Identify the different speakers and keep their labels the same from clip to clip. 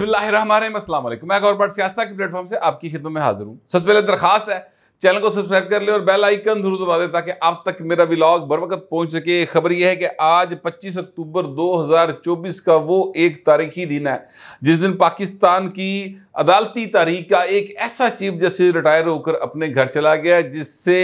Speaker 1: मैं प्लेटफॉर्म से आपकी खिदमत में हाजिर हूँ सबसे पहले दरखास्त है चैनल को सब्सक्राइब कर ले और बेल आइकन जरूर दबा दे ताकि आप तक मेरा ब्लॉग बर वक्त पहुँच सके खबर यह है कि आज 25 अक्टूबर 2024 का वो एक तारीखी दिन है जिस दिन पाकिस्तान की अदालती तारीख का एक ऐसा चीफ जस्टिस रिटायर होकर अपने घर चला गया जिससे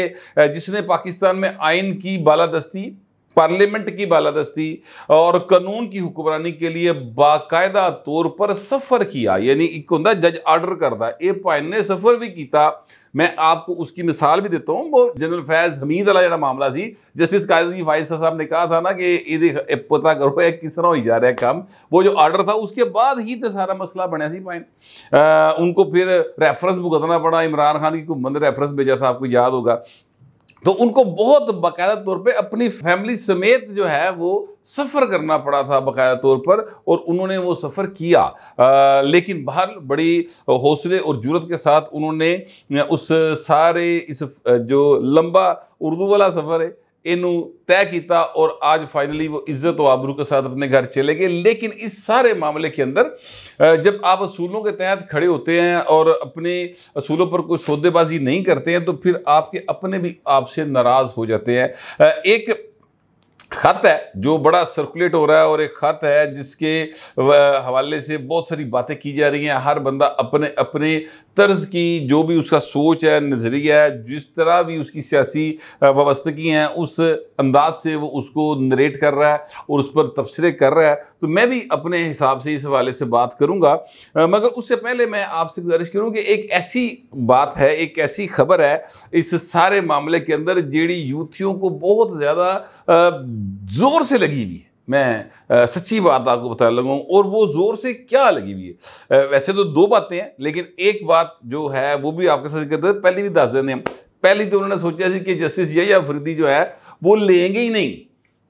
Speaker 1: जिसने पाकिस्तान में आइन की बालादस्ती पार्लियामेंट की बालादस्ती और कानून की हुक्मरानी के लिए बाकायदा तौर पर सफ़र किया यानी एक होंगे जज आर्डर करता ये भाइन ने सफ़र भी किया मैं आपको उसकी मिसाल भी देता हूँ वो जनरल फैज हमीद वाला जो मामला सी जस्टिस काजी फाइज साहब ने कहा था ना कि ये पता करो ये किस तरह हो जा रहा है काम वो जो आर्डर था उसके बाद ही तो सारा मसला बनया सी पाइन उनको फिर रेफरेंस भुगतना पड़ा इमरान खान की मंद रेफरेंस भेजा था आपको याद होगा तो उनको बहुत बाकायदा तौर पे अपनी फैमिली समेत जो है वो सफ़र करना पड़ा था बाकायदा तौर पर और उन्होंने वो सफ़र किया आ, लेकिन बाहर बड़ी हौसले और जुरत के साथ उन्होंने उस सारे इस जो लंबा उर्दू वाला सफ़र है इनू तय किया और आज फाइनली वो इज्जत व आबरू के साथ अपने घर चले गए लेकिन इस सारे मामले के अंदर जब आप असूलों के तहत खड़े होते हैं और अपने असूलों पर कोई सौदेबाजी नहीं करते हैं तो फिर आपके अपने भी आपसे नाराज़ हो जाते हैं एक खत है जो बड़ा सर्कुलेट हो रहा है और एक खत है जिसके हवाले से बहुत सारी बातें की जा रही हैं हर बंदा अपने अपने तर्ज की जो भी उसका सोच है नज़रिया है जिस तरह भी उसकी सियासी वाबस्तगी हैं उस अंदाज से वो उसको नरेट कर रहा है और उस पर तबसरे कर रहा है तो मैं भी अपने हिसाब से इस हवाले से बात करूँगा मगर उससे पहले मैं आपसे गुजारिश करूँ कि एक ऐसी बात है एक ऐसी खबर है इस सारे मामले के अंदर जेडी यूथियों को बहुत ज़्यादा ज़ोर से लगी हुई है मैं सच्ची बात आपको बताने लगा और वो ज़ोर से क्या लगी हुई है वैसे तो दो बातें हैं लेकिन एक बात जो है वो भी आपके साथ करते पहले भी दस देने पहले तो उन्होंने सोचा सी कि जस्टिस यही अफरीदी जो है वो लेंगे ही नहीं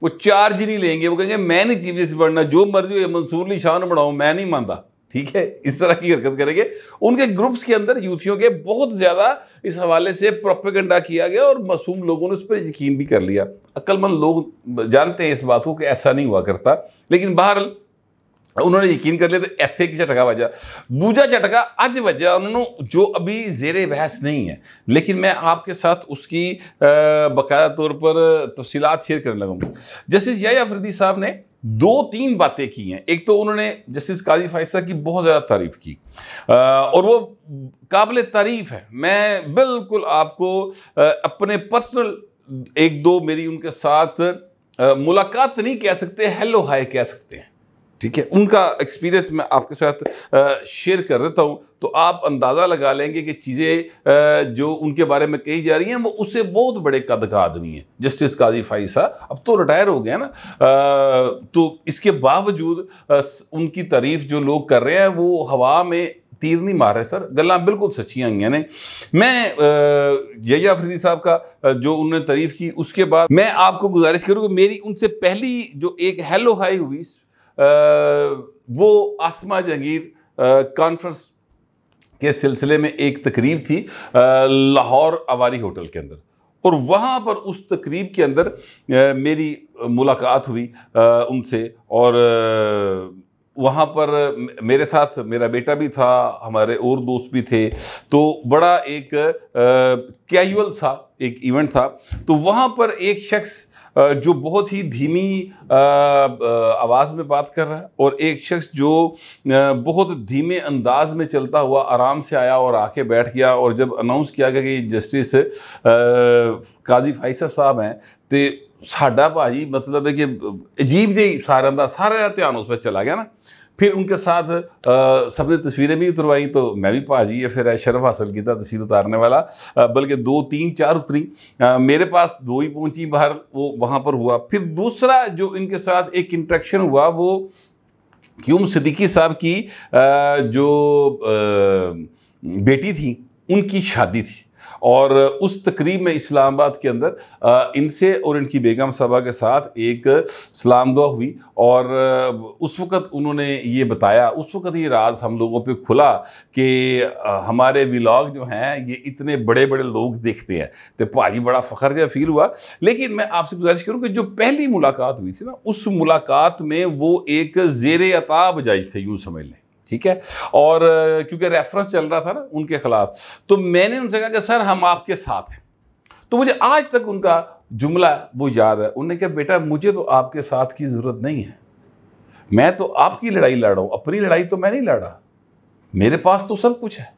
Speaker 1: वो चार्ज ही नहीं लेंगे वो कहेंगे मैं नहीं चीफ जस्टिस बनना जो मर्जी हो मंसूर अली शाह ने मैं नहीं मानता ठीक है इस तरह की हरकत करेंगे उनके ग्रुप्स के अंदर यूथियों के बहुत ज़्यादा इस हवाले से प्रोपेगेंडा किया गया और मासूम लोगों ने उस पर यकीन भी कर लिया अक्लमंद लोग जानते हैं इस बात को कि ऐसा नहीं हुआ करता लेकिन बाहर उन्होंने यकीन कर लिया तो ऐसे की झटका वजह दूजा झटका अज वजह उन्होंने जो अभी जेर बहस नहीं है लेकिन मैं आपके साथ उसकी बाकायदा तौर पर तफसीत शेयर करने लगूँगा जस्टिस या साहब ने दो तीन बातें की हैं एक तो उन्होंने जस्टिस काजी फाइसा की बहुत ज़्यादा तारीफ की आ, और वो काबिल तारीफ है मैं बिल्कुल आपको आ, अपने पर्सनल एक दो मेरी उनके साथ मुलाकात नहीं कह सकते हेलो हाय कह सकते हैं ठीक है उनका एक्सपीरियंस मैं आपके साथ शेयर कर देता हूँ तो आप अंदाज़ा लगा लेंगे कि चीज़ें जो उनके बारे में कही जा रही हैं वो उससे बहुत बड़े कद का आदमी है जस्टिस काजी फाई साहब अब तो रिटायर हो गया ना तो इसके बावजूद उनकी तारीफ जो लोग कर रहे हैं वो हवा में तीर नहीं मार रहे सर गल् बिल्कुल सच्चियाँ हैं मैं जया अफरीदी साहब का जो उन्होंने तारीफ की उसके बाद मैं आपको गुजारिश करूँगी मेरी उनसे पहली जो एक हेलो हाई हुई वो आसमा जहांगीर कॉन्फ्रेंस के सिलसिले में एक तकरीब थी लाहौर आवारी होटल के अंदर और वहाँ पर उस तकरीब के अंदर आ, मेरी मुलाकात हुई आ, उनसे और आ, वहाँ पर मेरे साथ मेरा बेटा भी था हमारे और दोस्त भी थे तो बड़ा एक कैजुअल सा एक इवेंट था तो वहाँ पर एक शख्स जो बहुत ही धीमी आवाज़ में बात कर रहा है और एक शख्स जो बहुत धीमे अंदाज में चलता हुआ आराम से आया और आके बैठ गया और जब अनाउंस किया गया कि जस्टिस काजी फाइसा साहब हैं तो साढ़ा भाजी मतलब है कि अजीब जी सारा ਦਾ ध्यान उस पर चला गया ना फिर उनके साथ सबने तस्वीरें भी उतरवाई तो मैं भी भाजी या फिर शर्फ हासिल किया तस्वीर उतारने वाला बल्कि दो तीन चार उतरी मेरे पास दो ही पहुंची बाहर वो वहाँ पर हुआ फिर दूसरा जो इनके साथ एक इंट्रैक्शन हुआ वो क्यूम सिद्दीकी साहब की जो बेटी थी उनकी शादी थी और उस तकरीब में इस्लामाबाद के अंदर इनसे और इनकी बेगम साहबा के साथ एक सलाम दुआ हुई और उस वक़्त उन्होंने ये बताया उस वक़्त ये राज हम लोगों पे खुला कि हमारे व्लॉग जो हैं ये इतने बड़े बड़े लोग देखते हैं तो भाई बड़ा फ़खर जहा फील हुआ लेकिन मैं आपसे गुजारिश करूँ कि जो पहली मुलाकात हुई थी ना उस मुलाकात में वो एक जेर अताब जायज़ थे यूँ समझ लें ठीक है और क्योंकि रेफरेंस चल रहा था ना उनके खिलाफ तो मैंने उनसे कहा कि सर हम आपके साथ हैं तो मुझे आज तक उनका जुमला वो याद है उन्होंने कहा बेटा मुझे तो आपके साथ की ज़रूरत नहीं है मैं तो आपकी लड़ाई लड़ रहा हूं अपनी लड़ाई तो मैं नहीं लड़ रहा मेरे पास तो सब कुछ है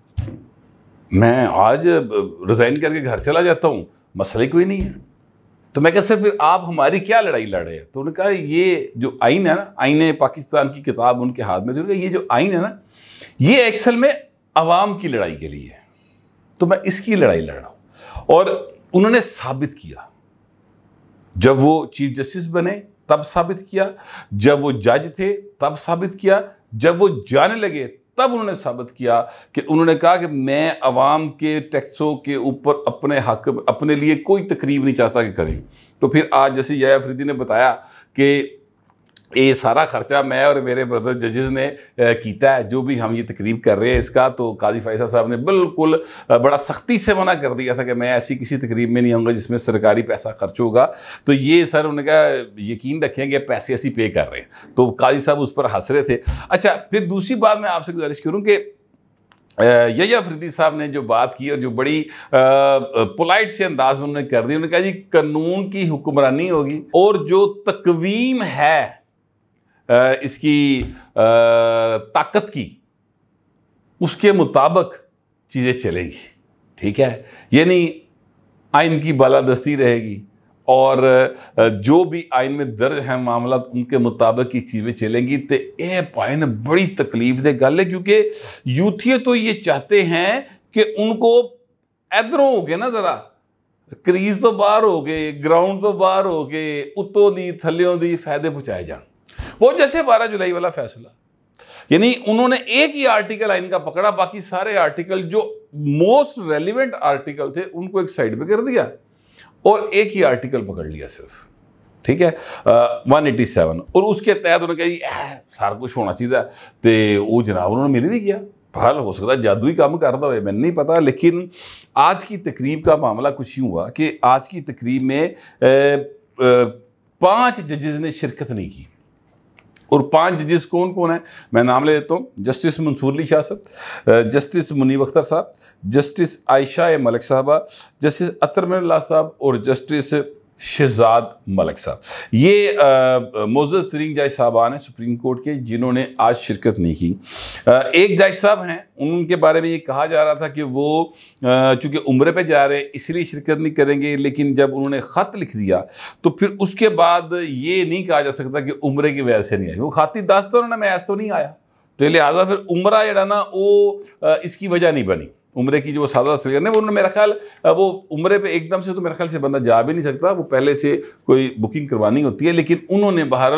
Speaker 1: मैं आज रिज़ाइन करके घर चला जाता हूँ मसले कोई नहीं है तो मैं कहा सर फिर आप हमारी क्या लड़ाई लड़ रहे हैं तो उन्होंने कहा ये जो आइन है ना आइन पाकिस्तान की किताब उनके हाथ में तो ये जो आइन है ना ये एक्सल में अवाम की लड़ाई के लिए है तो मैं इसकी लड़ाई लड़ रहा हूँ और उन्होंने साबित किया जब वो चीफ जस्टिस बने तब साबित किया जब वो जज थे तब साबित किया जब वो जाने लगे तब उन्होंने साबित किया कि उन्होंने कहा कि मैं अवाम के टैक्सों के ऊपर अपने हक अपने लिए कोई तकरीब नहीं चाहता कि करें तो फिर आज जैसे जया फरीदी ने बताया कि ये सारा खर्चा मैं और मेरे ब्रदर जजेस ने किया है जो भी हम ये तकरीब कर रहे हैं इसका तो काजी फैसा साहब ने बिल्कुल बड़ा सख्ती से मना कर दिया था कि मैं ऐसी किसी तकरीब में नहीं आऊँगा जिसमें सरकारी पैसा खर्च होगा तो ये सर उन्होंने कहा यकीन रखेंगे पैसे ऐसी पे कर रहे हैं तो काजी साहब उस पर हंस रहे थे अच्छा फिर दूसरी बात मैं आपसे गुजारिश करूँ कि यही अफरीदी साहब ने जो बात की और जो बड़ी पोलाइट से अंदाज में उन्होंने कर दी उन्होंने कहा जी कानून की हुक्मरानी होगी और जो तकवीम है इसकी ताकत की उसके मुताबिक चीज़ें चलेंगी ठीक है यानी आइन की बालादस्ती रहेगी और जो भी आइन में दर्ज है मामला उनके मुताबिक ही चीज़ें चलेंगी तो यह पाइन बड़ी तकलीफ दे गल है क्योंकि यूथिए तो ये चाहते हैं कि उनको इधरों हो गए ना ज़रा क्रीज तो बाहर हो गए ग्राउंड तो बाहर हो गए उत्तों दी थल्यों दी फायदे पहुँचाए जाए वो जैसे बारह जुलाई वाला फैसला यानी उन्होंने एक ही आर्टिकल आइन का पकड़ा बाकी सारे आर्टिकल जो मोस्ट रेलिवेंट आर्टिकल थे उनको एक साइड पे कर दिया और एक ही आर्टिकल पकड़ लिया सिर्फ ठीक है वन एटी सैवन और उसके तहत उन्होंने कहा जी सारा कुछ होना चाहिए तो वो जनाब उन्होंने मेरे भी किया फल हो सकता जादू ही काम करता हुआ मैंने नहीं पता लेकिन आज की तकरीब का मामला कुछ यूँ हुआ कि आज की तकरीब में पांच जजेज़ ने शिरकत नहीं की और पांच जजेस कौन कौन है मैं नाम ले लेता हूँ जस्टिस मंसूरली शाह साहब जस्टिस मुनीब अख्तर साहब जस्टिस आयशा ए मलिक साहबा जस्टिस अतरमला साहब और जस्टिस शहजाद मलिक साहब ये मोजस तरीन जज साहबान हैं सुप्रीम कोर्ट के जिन्होंने आज शिरकत नहीं की आ, एक जज साहब हैं उनके बारे में ये कहा जा रहा था कि वो चूँकि उम्र पे जा रहे हैं इसलिए शिरकत नहीं करेंगे लेकिन जब उन्होंने ख़त लिख दिया तो फिर उसके बाद ये नहीं कहा जा सकता कि उम्र की वजह से नहीं आई वो खाती दस तो उन्होंने ऐसा तो नहीं आया तो लिहाजा फिर उम्र जरा ना वो इसकी वजह नहीं बनी उम्र की जो सादा सरकार है वो मेरा ख्याल वो उम्र पे एकदम से तो मेरा ख्याल से बंदा जा भी नहीं सकता वो पहले से कोई बुकिंग करवानी होती है लेकिन उन्होंने बहर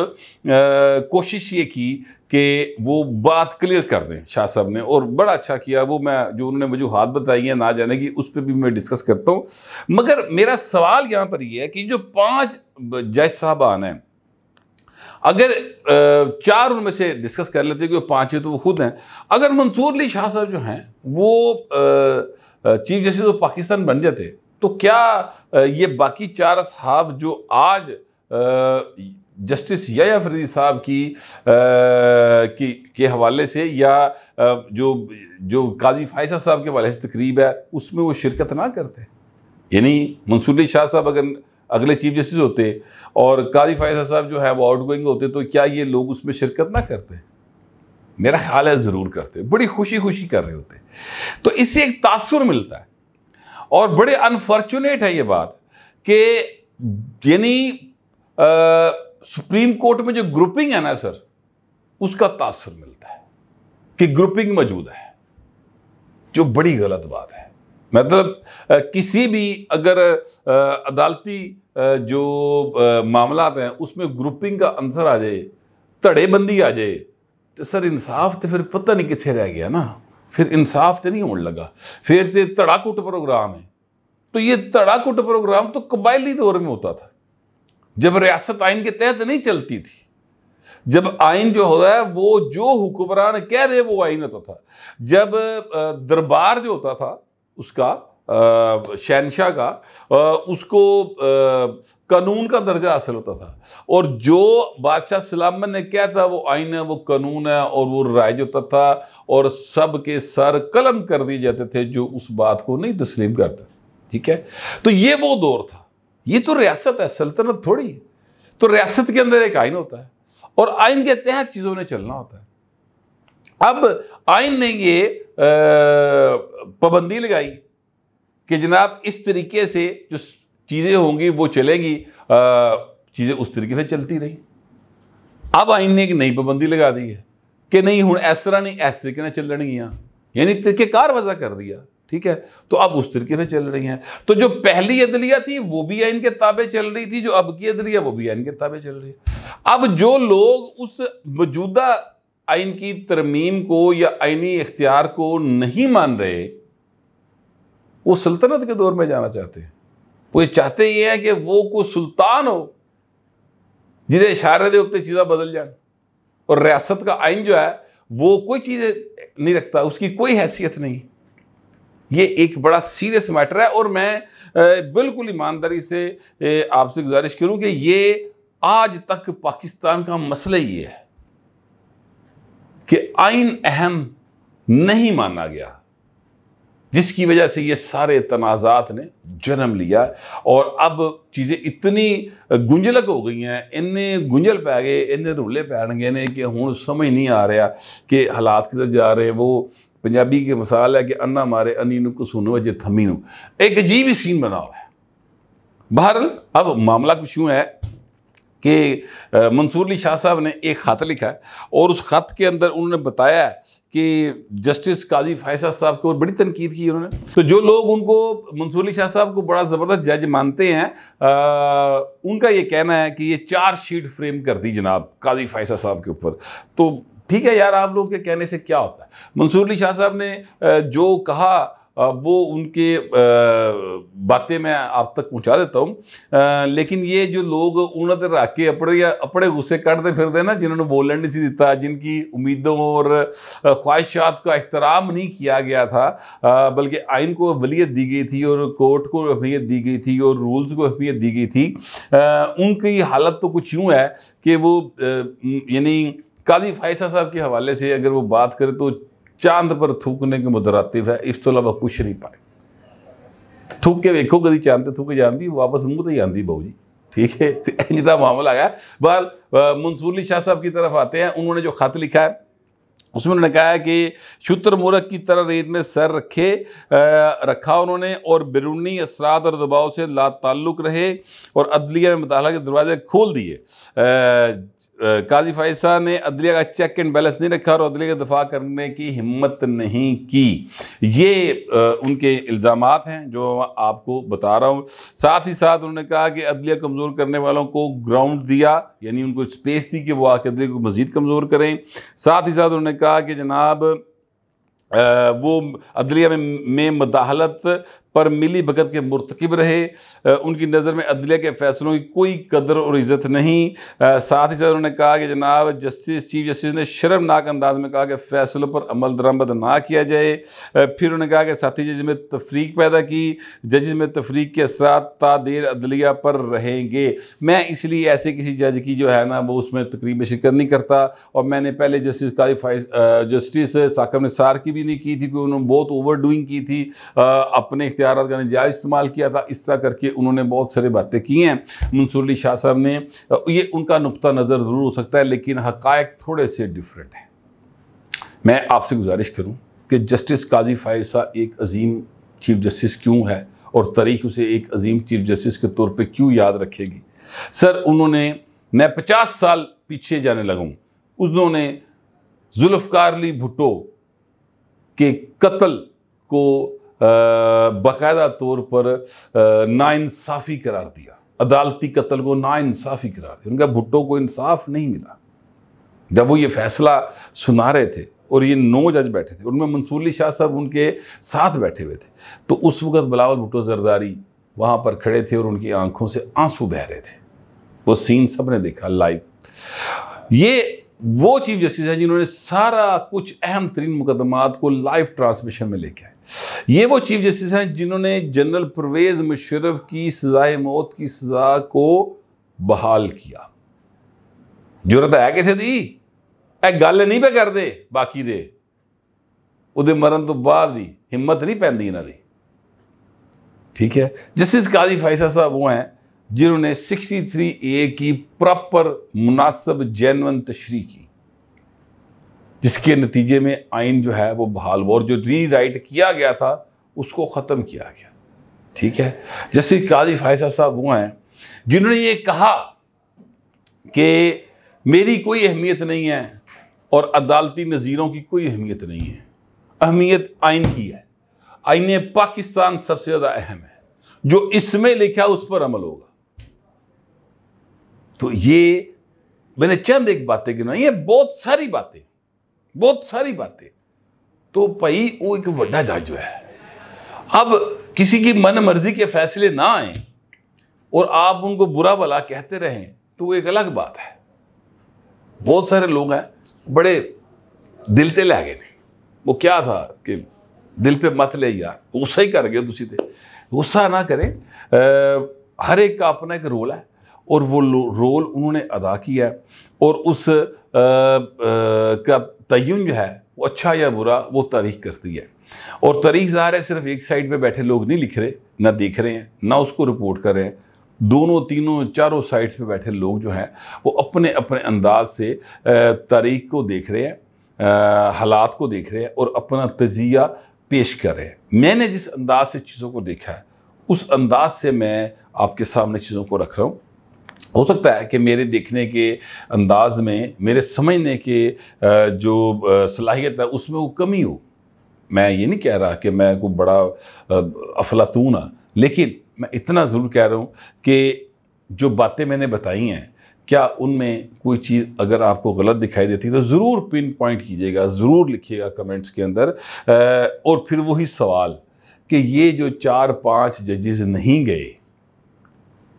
Speaker 1: कोशिश ये की कि वो बात क्लियर कर दें शाह साहब ने और बड़ा अच्छा किया वो मैं जो उन्होंने वजूहत बताई हैं ना जाने की उस पर भी मैं डिस्कस करता हूँ मगर मेरा सवाल यहाँ पर यह है कि जो पाँच जज साहबान हैं अगर चार उनमें से डिस्कस कर लेते क्योंकि पाँच ही तो वो खुद हैं अगर मंसूर अली शाह साहब जो हैं वो चीफ जस्टिस ऑफ पाकिस्तान बन जाते तो क्या ये बाकी चार साहब जो आज जस्टिस या, या फरीदी साहब की की के हवाले से या जो जो काजी फायसा साहब के हवाले से तकरीब है उसमें वो शिरकत ना करते यानी मंसूर अली शाह साहब अगर अगले चीफ जस्टिस होते और काजी फायसा साहब जो है वो आउट गोइंग होते तो क्या ये लोग उसमें शिरकत ना करते मेरा ख्याल है ज़रूर करते बड़ी खुशी खुशी कर रहे होते तो इससे एक तासुर मिलता है और बड़े अनफॉर्चुनेट है ये बात कि यानी सुप्रीम कोर्ट में जो ग्रुपिंग है ना सर उसका तासुर मिलता है कि ग्रुपिंग मौजूद है जो बड़ी गलत बात है मतलब किसी भी अगर अदालती जो मामला हैं उसमें ग्रुपिंग का आंसर आ जाए धड़ेबंदी आ जाए तो सर इंसाफ तो फिर पता नहीं कितने रह गया ना फिर इंसाफ तो नहीं होने लगा फिर तो धड़ाकुट प्रोग्राम है तो ये धड़ाकुट प्रोग्राम तो कबायली दौर में होता था जब रियासत आइन के तहत नहीं चलती थी जब आइन जो होता है वो जो हुक्मरान कह रहे वो आइन होता था जब दरबार जो होता था उसका शहनशाह का आ, उसको आ, कानून का दर्जा हासिल होता था और जो बादशाह सलामत ने क्या था वो आइन है वो कानून है और वो राइज होता था और सब के सर कलम कर दिए जाते थे जो उस बात को नहीं तस्लीम करते थे ठीक है तो ये वो दौर था ये तो रियासत है सल्तनत थोड़ी है तो रियासत के अंदर एक आइन होता है और आइन के तहत चीज़ों ने चलना होता है अब आइन ने ये पाबंदी लगाई कि जनाब इस तरीके से जो चीज़ें होंगी वो चलेंगी चीज़ें उस तरीके से चलती रही अब आइन ने एक नई पाबंदी लगा दी है कि नहीं हूँ इस तरह नहीं इस तरीके ने चलनगियाँ यानी तरीके कार वजह कर दिया ठीक है तो अब उस तरीके से चल रही हैं तो जो पहली अदलिया थी वो भी आइन के ताबे चल रही थी जो अब की अदलिया वो भी आइन के ताबे चल रही है अब जो लोग उस मौजूदा आइन की तरमीम को या आइनी इख्तियार को नहीं मान रहे वो सल्तनत के दौर में जाना चाहते हैं वो ये चाहते ये हैं कि वो कोई सुल्तान हो जिसे इशारे दे उतने चीज़ें बदल जाए और रियासत का आइन जो है वो कोई चीज़ नहीं रखता उसकी कोई हैसियत नहीं ये एक बड़ा सीरियस मैटर है और मैं बिल्कुल ईमानदारी से आपसे गुजारिश करूं कि ये आज तक पाकिस्तान का मसला ही है कि आइन अहम नहीं माना गया जिसकी वजह से ये सारे तनाज़ात ने जन्म लिया और अब चीज़ें इतनी गुंजलक हो गई हैं इन्ने गुंजल पै गए इन्ने रुले पैन गए ने कि हूँ समझ नहीं आ रहा कि हालात किधर जा रहे वो पंजाबी के मिसाल है कि अन्ना मारे अन्नी कसूनो अजे नु एक अजीब ही सीन बना हुआ है बहर अब मामला कुछ यूँ है कि मंसूर अली शाह साहब ने एक ख़त लिखा है और उस ख़त के अंदर उन्होंने बताया कि जस्टिस काजी फैसा साहब के ऊपर बड़ी तनकीद की उन्होंने तो जो लोग उनको मंसूर अली शाह साहब को बड़ा ज़बरदस्त जज मानते हैं आ, उनका ये कहना है कि ये चार शीट फ्रेम कर दी जनाब काजी फैसा साहब के ऊपर तो ठीक है यार आप लोग के कहने से क्या होता है मंसूर अली शाह साहब ने जो कहा वो उनके बातें मैं आप तक पहुंचा देता हूँ लेकिन ये जो लोग उन्होंने रख के अपने या अपने गुस्से कटते फिरते ना जिन्होंने बोलन नहीं दिता जिनकी उम्मीदों और ख्वाहिशात का अहतराम नहीं किया गया था बल्कि आइन को अहमियत दी गई थी और कोर्ट को अहमियत दी गई थी और रूल्स को अहमियत दी गई थी उनकी हालत तो कुछ यूँ है कि वो यानी काजी फायसा साहब के हवाले से अगर वो बात करें तो चांद पर थूकने के ਮੁਦਰਾਤਿਵ है इस ਤੋਂ ਇਲਾਵਾ ਕੁਝ ਨਹੀਂ ਪਾਏ ਥੁੱਕ थूक ਵੇਖੋ ਕਦੀ ਚਾਂਦ ਤੇ ਥੁੱਕ ਜਾਂਦੀ ਵਾਪਸ ਮੂੰਹ ਤੇ ਹੀ आती बहू जी ठीक है इंज का मामला आया बहर मंसूरली शाह साहब की तरफ आते हैं उन्होंने जो खत लिखा है उसमें उन्होंने कहा है कि शुत्र मुरख की तरह रेत में सर रखे आ, रखा उन्होंने और बिरूनी असरात और दबाव से ला ताल्लुक रहे और अदलिया में मतलब के दरवाजे खोल दिए काजी फैसा ने अदलिया का चेक एंड बैलेंस नहीं रखा और अदलिया का दफा करने की हिम्मत नहीं की ये आ, उनके इल्ज़ाम हैं जो आपको बता रहा हूँ साथ ही साथ उन्होंने कहा कि अदलिया कमज़ोर करने वालों को ग्राउंड दिया यानी उनको स्पेस दी कि वो आके अदलिया को मज़ीद कमज़ोर करें साथ ही साथ उन्होंने कहा कि जनाब आ, वो अदलिया में, में मदाहलत पर मिली भगत के मुरतकब रहे उनकी नज़र में अदलिया के फैसलों की कोई कदर और इज़्ज़त नहीं साथ ही साथ उन्होंने कहा कि जनाब जस्टिस चीफ जस्टिस ने शर्मनाक अंदाज में कहा कि फैसलों पर अमल दरामद ना किया जाए फिर उन्होंने कहा कि साथी जज में तफरीक पैदा की जजेज में तफरीक के साथ तादेर अदलिया पर रहेंगे मैं इसलिए ऐसे किसी जज की जो है ना वो उसमें तकरीब शिरकत नहीं करता और मैंने पहले जस्टिस काजी जस्टिस साकब निसार की भी नहीं की थी कि उन्होंने बहुत ओवर डूइंग की थी अपने इख्तियार अख्तियार का नजायज़ इस्तेमाल किया था इस तरह करके उन्होंने बहुत सारी बातें की हैं मंसूर अली शाह साहब ने ये उनका नुकता नज़र ज़रूर हो सकता है लेकिन हकायक थोड़े से डिफरेंट हैं मैं आपसे गुजारिश करूँ कि जस्टिस काजी फायसा एक अजीम चीफ जस्टिस क्यों है और तारीख उसे एक अजीम चीफ जस्टिस के तौर पर क्यों याद रखेगी सर उन्होंने मैं पचास साल पीछे जाने लगाऊँ हूँ उन्होंने जुल्फ़ारली भुट्टो के कत्ल को बाकायदा तौर पर नाइंसाफ़ी करार दिया अदालती कत्ल को नाइंसाफ़ी करार दिया उनका भुट्टो को इंसाफ नहीं मिला जब वो ये फैसला सुना रहे थे और ये नौ जज बैठे थे उनमें मंसूरली शाह साहब उनके साथ बैठे हुए थे तो उस वक्त बिलावल भुट्टो जरदारी वहाँ पर खड़े थे और उनकी आंखों से आंसू बह रहे थे वो सीन सब ने देखा लाइव ये वो चीफ जस्टिस हैं जिन्होंने सारा कुछ अहम तरीन मुकदमात को लाइव ट्रांसमिशन में लेके आए ये वो चीफ जस्टिस हैं जिन्होंने जनरल परवेज़ मुशरफ की सजाए मौत की सज़ा को बहाल किया जरूरत है किसे दी ए गल नहीं पे करते बाकी दे उदे मरण तो बाद भी हिम्मत नहीं ਪੈਂਦੀ ਇਹਨਾਂ ਦੀ ठीक है जस्टिस काजी फैसा साहब वो हैं जिन्होंने 63 ए की प्रॉपर मुनासिब जैनवन तशरी की जिसके नतीजे में आइन जो है वो बहाल हुआ और जो री राइट किया गया था उसको ख़त्म किया गया ठीक है जैसे काजी फायसा साहब वो हैं जिन्होंने ये कहा कि मेरी कोई अहमियत नहीं है और अदालती नज़ीरों की कोई अहमियत नहीं है अहमियत आइन की है आइन पाकिस्तान सबसे ज़्यादा अहम है जो इसमें लिखा उस पर अमल होगा तो ये मैंने चंद एक बातें गिनाई है बहुत सारी बातें बहुत सारी बातें तो भाई वो एक वा जज है अब किसी की मन मर्जी के फैसले ना आए और आप उनको बुरा भला कहते रहें तो वो एक अलग बात है बहुत सारे लोग हैं बड़े दिल से लह गए वो क्या था कि दिल पे मत ले यार गुस्सा ही कर गए ना करें आ, हर एक का अपना एक रोल है और वो रोल उन्होंने अदा किया है और उस आ, आ, का तयन जो है वो अच्छा या बुरा वो तारीख करती है और तारीख ज़ाहिर है सिर्फ एक साइड पे बैठे लोग नहीं लिख रहे ना देख रहे हैं ना उसको रिपोर्ट कर रहे हैं दोनों तीनों चारों साइड्स पे बैठे लोग जो हैं वो अपने अपने अंदाज से तारीख को देख रहे हैं हालात को देख रहे हैं और अपना तजिया पेश कर रहे हैं मैंने जिस अंदाज से चीज़ों को देखा है उस अंदाज से मैं आपके सामने चीज़ों को रख रहा हूँ हो सकता है कि मेरे देखने के अंदाज में मेरे समझने के जो सलाहियत है उसमें वो कमी हो मैं ये नहीं कह रहा कि मैं कोई बड़ा अफलातून आ लेकिन मैं इतना ज़रूर कह रहा हूँ कि जो बातें मैंने बताई हैं क्या उनमें कोई चीज़ अगर आपको गलत दिखाई देती है तो ज़रूर पिन पॉइंट कीजिएगा ज़रूर लिखिएगा कमेंट्स के अंदर और फिर वही सवाल कि ये जो चार पांच जजेस नहीं गए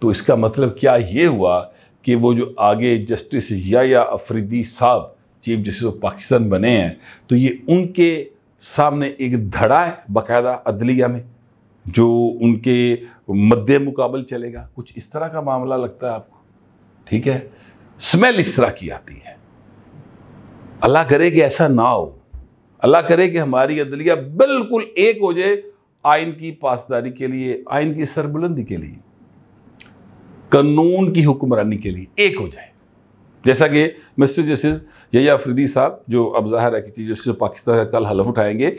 Speaker 1: तो इसका मतलब क्या ये हुआ कि वो जो आगे जस्टिस या या अफरीदी साहब चीफ जस्टिस ऑफ पाकिस्तान बने हैं तो ये उनके सामने एक धड़ा है बाकायदा अदलिया में जो उनके मद्दे मुकाबल चलेगा कुछ इस तरह का मामला लगता है आपको ठीक है स्मेल इस तरह की आती है अल्लाह करे कि ऐसा ना हो अल्लाह करे कि हमारी अदलिया बिल्कुल एक हो जाए आइन की पासदारी के लिए आइन की सरबुलंदी के लिए कानून की हुक्मरानी के लिए एक हो जाए जैसा कि मिस्टर जस्टिस जया अफरीदी साहब जो अब जाहिर है कि चीफ जस्टिस पाकिस्तान का कल हलफ उठाएंगे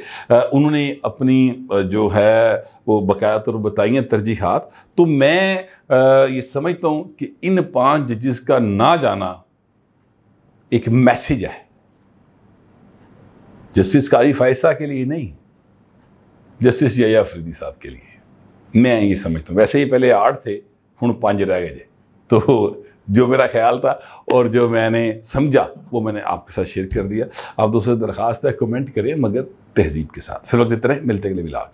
Speaker 1: उन्होंने अपनी जो है वो बकाया तौर बताई हैं तरजीहत तो मैं ये समझता हूँ कि इन पांच जजिस का ना जाना एक मैसेज है जस्टिस काजी फायसा के लिए नहीं जस्टिस जया अफरीदी साहब के लिए मैं ये समझता हूँ वैसे ही पहले आठ थे हूँ ਪੰਜ रह गए जे तो जो मेरा ख्याल था और जो मैंने समझा वो मैंने आपके साथ शेयर कर दिया आप दोस्तों दरख्वास्त है कमेंट करें मगर तहजीब के साथ फिर वक्त इतना मिलते अगले मिला